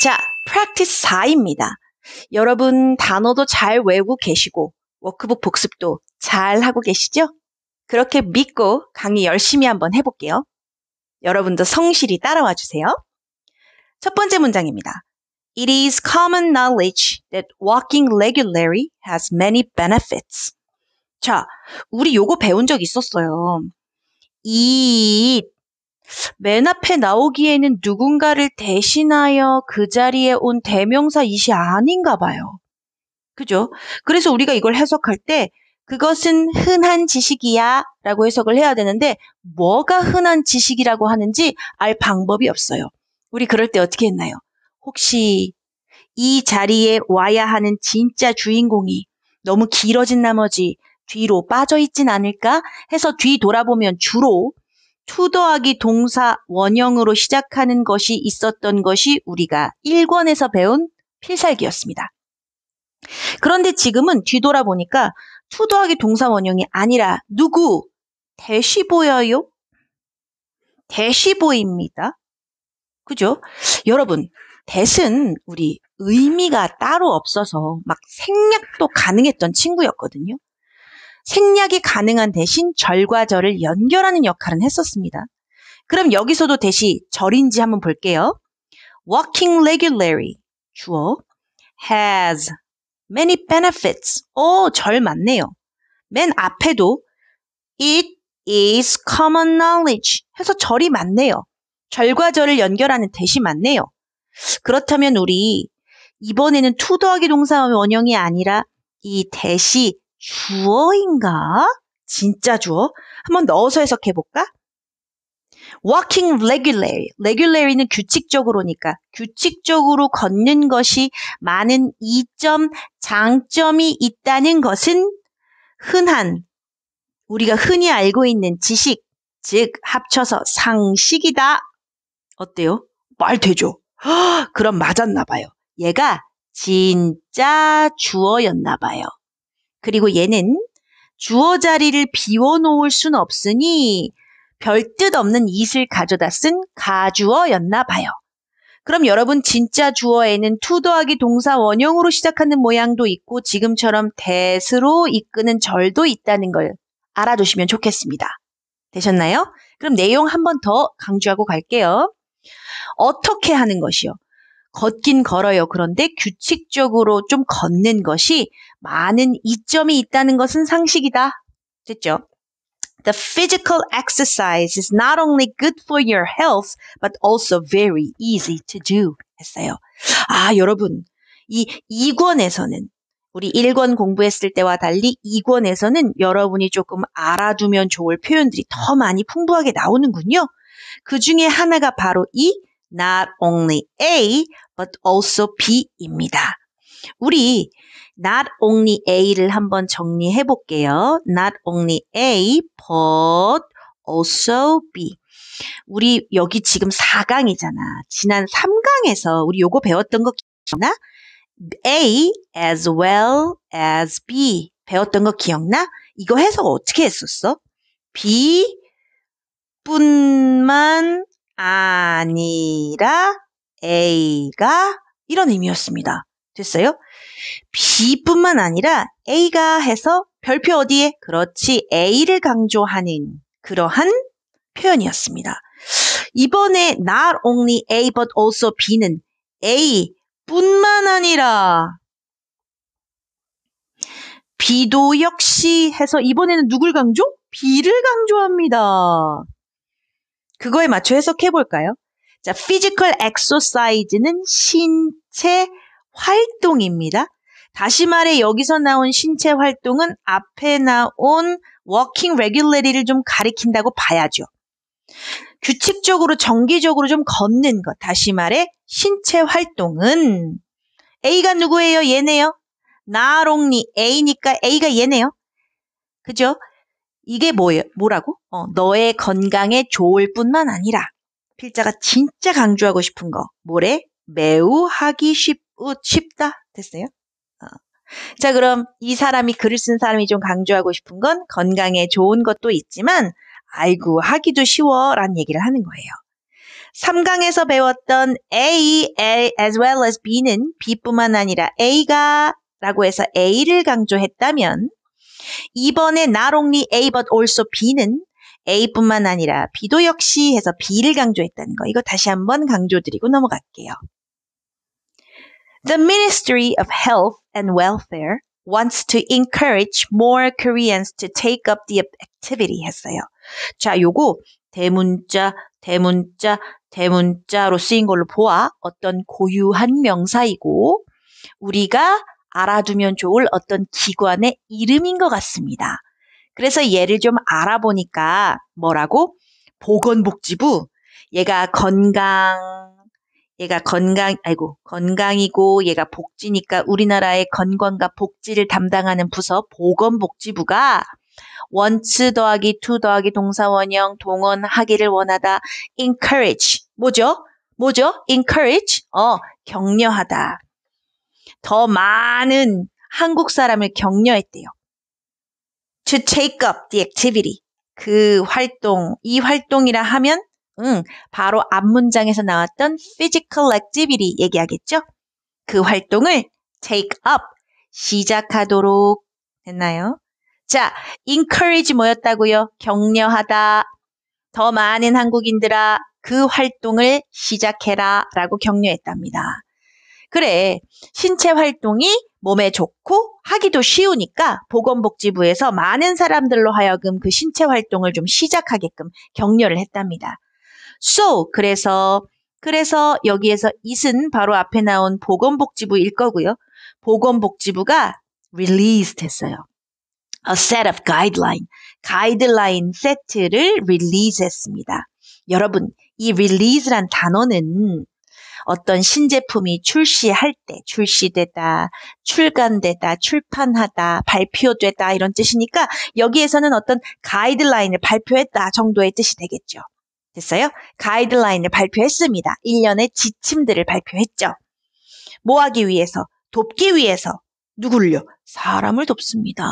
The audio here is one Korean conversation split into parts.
자, practice 4입니다. 여러분 단어도 잘 외우고 계시고 워크북 복습도 잘 하고 계시죠? 그렇게 믿고 강의 열심히 한번 해볼게요. 여러분도 성실히 따라와 주세요. 첫 번째 문장입니다. It is common knowledge that walking regularly has many benefits. 자, 우리 요거 배운 적 있었어요. 이맨 앞에 나오기에는 누군가를 대신하여 그 자리에 온 대명사 이시 아닌가 봐요. 그죠? 그래서 우리가 이걸 해석할 때 그것은 흔한 지식이야 라고 해석을 해야 되는데 뭐가 흔한 지식이라고 하는지 알 방법이 없어요. 우리 그럴 때 어떻게 했나요? 혹시 이 자리에 와야 하는 진짜 주인공이 너무 길어진 나머지 뒤로 빠져 있진 않을까 해서 뒤 돌아보면 주로 투 더하기 동사 원형으로 시작하는 것이 있었던 것이 우리가 1권에서 배운 필살기였습니다. 그런데 지금은 뒤돌아보니까 투 더하기 동사 원형이 아니라 누구 대시 보여요? 대시 보입니다. 그죠? 여러분, 대신 우리 의미가 따로 없어서 막 생략도 가능했던 친구였거든요. 생략이 가능한 대신 절과 절을 연결하는 역할은 했었습니다. 그럼 여기서도 대시 절인지 한번 볼게요. Walking regularly 주어 has many benefits. 오, 절 맞네요. 맨 앞에도 it is common knowledge 해서 절이 맞네요. 절과 절을 연결하는 대시 맞네요. 그렇다면 우리 이번에는 투 o 더하기 동사 원형이 아니라 이 대시 주어인가? 진짜 주어? 한번 넣어서 해석해 볼까? walking regularly. regulary는 규칙적으로니까 규칙적으로 걷는 것이 많은 이점 장점이 있다는 것은 흔한 우리가 흔히 알고 있는 지식 즉 합쳐서 상식이다. 어때요? 말 되죠. 그럼 맞았나 봐요. 얘가 진짜 주어였나 봐요. 그리고 얘는 주어 자리를 비워놓을 순 없으니 별뜻 없는 이슬 가져다 쓴 가주어였나 봐요. 그럼 여러분 진짜 주어에는 투 더하기 동사 원형으로 시작하는 모양도 있고 지금처럼 대스로 이끄는 절도 있다는 걸 알아두시면 좋겠습니다. 되셨나요? 그럼 내용 한 번 더 강조하고 갈게요. 어떻게 하는 것이요? 걷긴 걸어요. 그런데 규칙적으로 좀 걷는 것이 많은 이점이 있다는 것은 상식이다. 됐죠? The physical exercise is not only good for your health, but also very easy to do. 했어요. 아, 여러분. 이 2권에서는 우리 1권 공부했을 때와 달리 2권에서는 여러분이 조금 알아두면 좋을 표현들이 더 많이 풍부하게 나오는군요. 그 중에 하나가 바로 이 not only A, but also B입니다. 우리 not only A를 한번 정리해 볼게요. not only A, but also B. 우리 여기 지금 4강이잖아. 지난 3강에서 우리 요거 배웠던 거 기억나? A as well as B 배웠던 거 기억나? 이거 해석 어떻게 했었어? B 뿐만 아니라 A가 이런 의미였습니다. 됐어요? B뿐만 아니라 A가 해서 별표 어디에? 그렇지. A를 강조하는 그러한 표현이었습니다. 이번에 not only A but also B는 A 뿐만 아니라 B도 역시 해서 이번에는 누굴 강조? B를 강조합니다. 그거에 맞춰 해석해 볼까요? 자, physical exercise는 신체 활동입니다. 다시 말해 여기서 나온 신체 활동은 앞에 나온 워킹 레귤레리를 좀 가리킨다고 봐야죠. 규칙적으로 정기적으로 좀 걷는 것. 다시 말해 신체 활동은 A가 누구예요? 얘네요. 나롱니 A니까 A가 얘네요. 그죠? 이게 뭐예요? 뭐라고? 어, 너의 건강에 좋을 뿐만 아니라 필자가 진짜 강조하고 싶은 거 뭐래? 매우 하기 쉽, 어, 쉽다 됐어요? 어. 자 그럼 이 사람이 글을 쓴 사람이 좀 강조하고 싶은 건 건강에 좋은 것도 있지만 아이고 하기도 쉬워 라는 얘기를 하는 거예요. 3강에서 배웠던 A, A as well as B는 B뿐만 아니라 A가 라고 해서 A를 강조했다면 2번의 not only A but also B는 A뿐만 아니라 B도 역시 해서 B를 강조했다는 거. 이거 다시 한번 강조드리고 넘어갈게요. The Ministry of Health and Welfare wants to encourage more Koreans to take up the activity 했어요. 자, 요거 대문자, 대문자, 대문자로 쓰인 걸로 보아 어떤 고유한 명사이고 우리가 알아두면 좋을 어떤 기관의 이름인 것 같습니다. 그래서 얘를 좀 알아보니까 뭐라고? 보건복지부. 얘가 건강, 얘가 건강, 아이고, 건강이고 얘가 복지니까 우리나라의 건강과 복지를 담당하는 부서 보건복지부가 원츠 더하기 투 더하기 동사원형 동원하기를 원하다 encourage 뭐죠? 뭐죠? encourage 어 격려하다 더 많은 한국 사람을 격려했대요. To take up the activity. 그 활동, 이 활동이라 하면, 응, 바로 앞 문장에서 나왔던 physical activity 얘기하겠죠? 그 활동을 take up, 시작하도록 했나요? 자, encourage 뭐였다고요? 격려하다. 더 많은 한국인들아, 그 활동을 시작해라. 라고 격려했답니다. 그래. 신체 활동이 몸에 좋고 하기도 쉬우니까 보건복지부에서 많은 사람들로 하여금 그 신체 활동을 좀 시작하게끔 격려를 했답니다. So, 그래서, 그래서 여기에서 it은 바로 앞에 나온 보건복지부일 거고요. 보건복지부가 release 됐어요. A set of guideline, 가이드라인 세트를 release 했습니다. 여러분, 이 release란 단어는 어떤 신제품이 출시할 때 출시되다, 출간되다, 출판하다, 발표되다 이런 뜻이니까 여기에서는 어떤 가이드라인을 발표했다 정도의 뜻이 되겠죠. 됐어요? 가이드라인을 발표했습니다. 1년의 지침들을 발표했죠. 뭐 하기 위해서? 돕기 위해서. 누굴요? 사람을 돕습니다.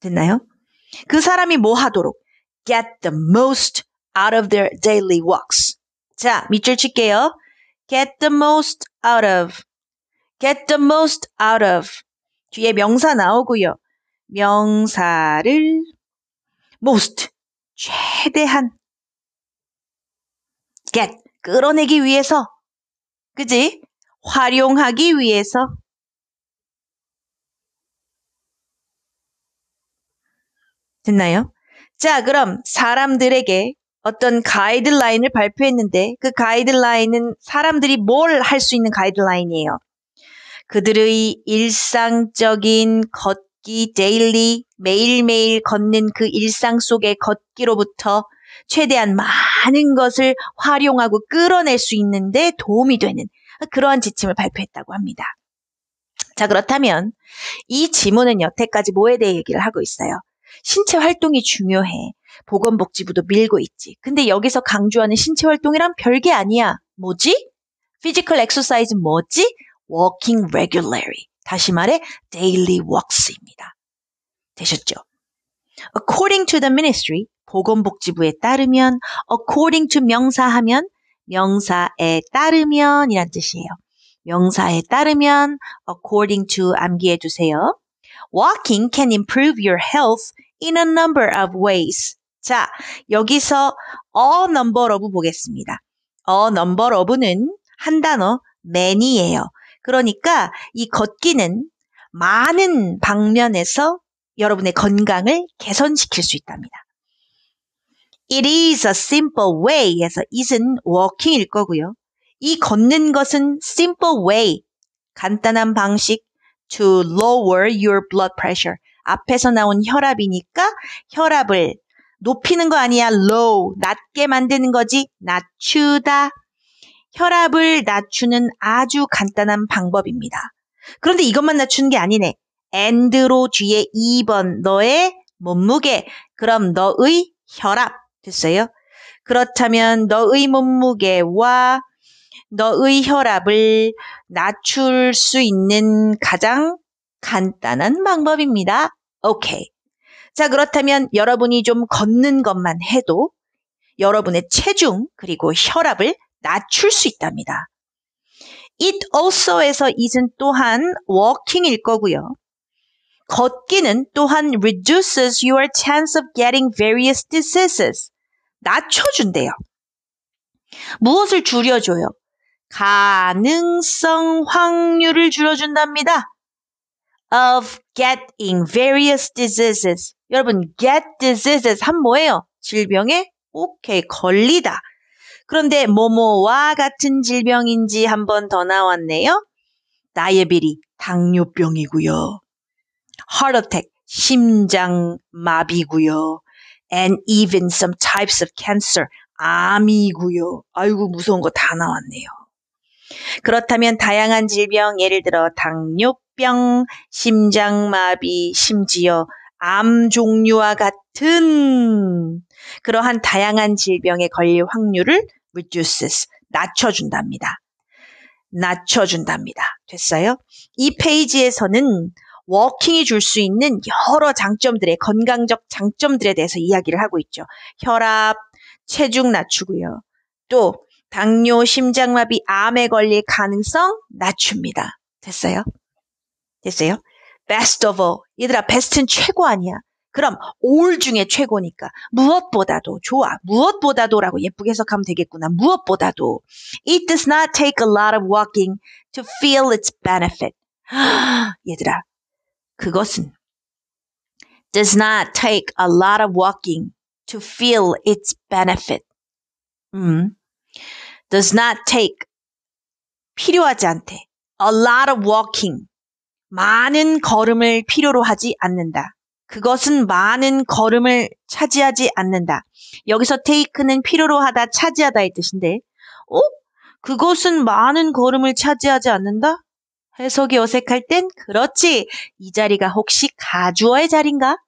됐나요? 그 사람이 뭐 하도록? Get the most out of their daily walks. 자, 밑줄 칠게요. get the most out of, get the most out of. 뒤에 명사 나오고요. 명사를 most, 최대한, get, 끌어내기 위해서, 그지? 활용하기 위해서. 됐나요? 자, 그럼 사람들에게 어떤 가이드라인을 발표했는데 그 가이드라인은 사람들이 뭘 할 수 있는 가이드라인이에요. 그들의 일상적인 걷기, 데일리, 매일매일 걷는 그 일상 속의 걷기로부터 최대한 많은 것을 활용하고 끌어낼 수 있는데 도움이 되는 그러한 지침을 발표했다고 합니다. 자, 그렇다면 이 지문은 여태까지 뭐에 대해 얘기를 하고 있어요? 신체 활동이 중요해. 보건복지부도 밀고 있지. 근데 여기서 강조하는 신체 활동이란 별게 아니야. 뭐지? physical exercise 뭐지? walking regularly. 다시 말해 daily w a l k s 입니다 되셨죠? According to the ministry, 보건복지부에 따르면 according to 명사하면 명사에 따르면이란 뜻이에요. 명사에 따르면 according to 암기해 두세요 Walking can improve your health in a number of ways. 자, 여기서 a number of 보겠습니다. a number of는 한 단어 many예요. 그러니까 이 걷기는 많은 방면에서 여러분의 건강을 개선시킬 수 있답니다. It is a simple way에서 is은 walking일 거고요. 이 걷는 것은 simple way, 간단한 방식, to lower your blood pressure. 앞에서 나온 혈압이니까 혈압을 높이는 거 아니야. low. 낮게 만드는 거지. 낮추다. 혈압을 낮추는 아주 간단한 방법입니다. 그런데 이것만 낮추는 게 아니네. and로 뒤에 2번 너의 몸무게. 그럼 너의 혈압 됐어요? 그렇다면 너의 몸무게와 너의 혈압을 낮출 수 있는 가장 간단한 방법입니다. 오케이. 자, 그렇다면 여러분이 좀 걷는 것만 해도 여러분의 체중 그리고 혈압을 낮출 수 있답니다. it also에서 it은 또한 walking일 거고요. 걷기는 또한 reduces your chance of getting various diseases. 낮춰준대요. 무엇을 줄여줘요? 가능성 확률을 줄여준답니다. of getting various diseases. 여러분, get diseases 한 뭐예요? 질병에 오케이, 걸리다. 그런데 뭐뭐와 같은 질병인지 한 번 더 나왔네요. 다이어비리, 당뇨병이고요. heart attack, 심장 마비고요. and even some types of cancer, 암이고요. 아이고 무서운 거 다 나왔네요. 그렇다면 다양한 질병, 예를 들어 당뇨병, 심장마비, 심지어 암 종류와 같은 그러한 다양한 질병에 걸릴 확률을 reduces, 낮춰준답니다. 낮춰준답니다. 됐어요? 이 페이지에서는 워킹이 줄 수 있는 여러 장점들의 건강적 장점들에 대해서 이야기를 하고 있죠. 혈압, 체중 낮추고요. 또 당뇨, 심장마비, 암에 걸릴 가능성 낮춥니다. 됐어요? 됐어요? best of all. 얘들아, best는 최고 아니야. 그럼 all 중에 최고니까 무엇보다도 좋아. 무엇보다도라고 예쁘게 해석하면 되겠구나. 무엇보다도 it does not take a lot of walking to feel its benefit. 얘들아, 그것은 does not take a lot of walking to feel its benefit. 음, does not take 필요하지 않대. a lot of walking 많은 걸음을 필요로 하지 않는다. 그것은 많은 걸음을 차지하지 않는다. 여기서 take는 필요로 하다, 차지하다의 뜻인데, 어? 그것은 많은 걸음을 차지하지 않는다? 해석이 어색할 땐 그렇지. 이 자리가 혹시 가주어의 자리인가?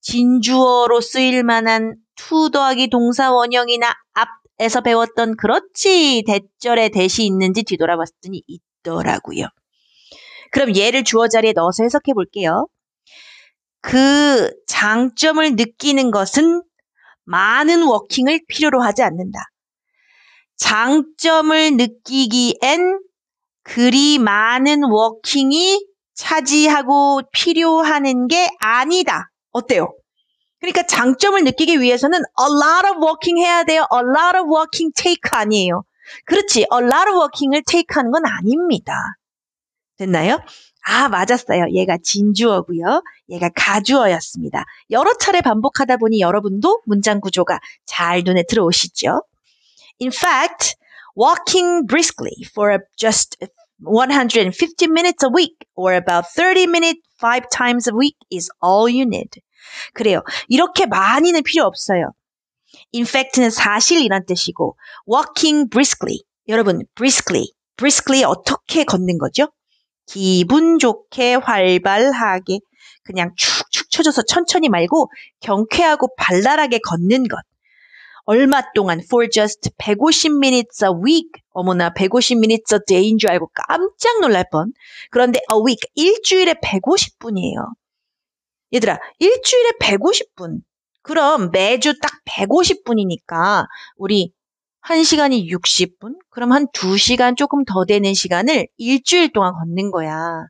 진주어로 쓰일 만한 투 o 더하기 동사 원형이나 앞 에서 배웠던 그렇지 대절의 대시 있는지 뒤돌아봤더니 있더라고요. 그럼 얘를 주어 자리에 넣어서 해석해 볼게요. 그 장점을 느끼는 것은 많은 워킹을 필요로 하지 않는다. 장점을 느끼기엔 그리 많은 워킹이 차지하고 필요하는 게 아니다. 어때요? 그러니까 장점을 느끼기 위해서는 a lot of walking 해야 돼요. a lot of walking take 아니에요. 그렇지. a lot of walking을 take 하는 건 아닙니다. 됐나요? 아, 맞았어요. 얘가 진주어고요. 얘가 가주어였습니다. 여러 차례 반복하다 보니 여러분도 문장 구조가 잘 눈에 들어오시죠? In fact, walking briskly for just 150 minutes a week or about 30 minutes five times a week is all you need. 그래요. 이렇게 많이는 필요 없어요. In fact는 사실이란 뜻이고, walking briskly. 여러분, briskly. briskly 어떻게 걷는 거죠? 기분 좋게 활발하게 그냥 축축 쳐져서 천천히 말고 경쾌하고 발랄하게 걷는 것. 얼마 동안 for just 150 minutes a week. 어머나 150 minutes a day인 줄 알고 깜짝 놀랄 뻔. 그런데 a week 일주일에 150분이에요. 얘들아, 일주일에 150분. 그럼 매주 딱 150분이니까 우리 1시간이 60분? 그럼 한 2시간 조금 더 되는 시간을 일주일 동안 걷는 거야.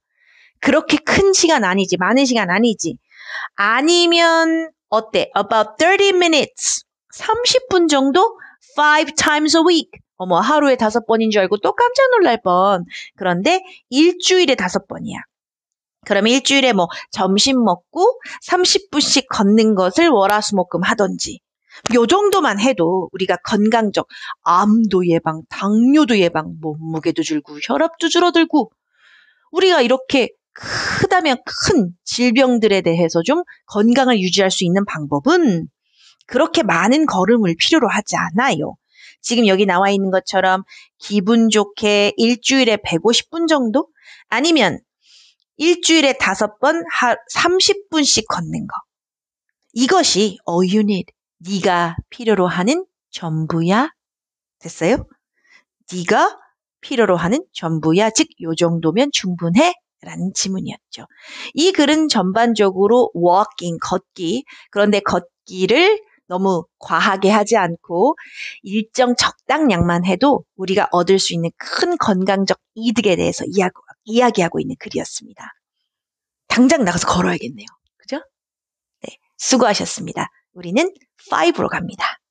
그렇게 큰 시간 아니지. 많은 시간 아니지. 아니면 어때? About 30 minutes. 30분 정도? 5 times a week. 어머, 하루에 5 번인 줄 알고 또 깜짝 놀랄 뻔. 그런데 일주일에 5 번이야. 그러면 일주일에 뭐 점심 먹고 30분씩 걷는 것을 월화수목금 하던지 요 정도만 해도 우리가 건강적 암도 예방, 당뇨도 예방, 몸무게도 줄고 혈압도 줄어들고 우리가 이렇게 크다면 큰 질병들에 대해서 좀 건강을 유지할 수 있는 방법은 그렇게 많은 걸음을 필요로 하지 않아요. 지금 여기 나와 있는 것처럼 기분 좋게 일주일에 150분 정도? 아니면 일주일에 다섯 번 30분씩 걷는 거. 이것이 all you need. 네가 필요로 하는 전부야. 됐어요? 네가 필요로 하는 전부야. 즉, 요 정도면 충분해. 라는 질문이었죠이 글은 전반적으로 walking, 걷기. 그런데 걷기를 너무 과하게 하지 않고 일정 적당량만 해도 우리가 얻을 수 있는 큰 건강적 이득에 대해서 이야기하고 이야기하고 있는 글이었습니다. 당장 나가서 걸어야겠네요. 그죠? 네. 수고하셨습니다. 우리는 5로 갑니다.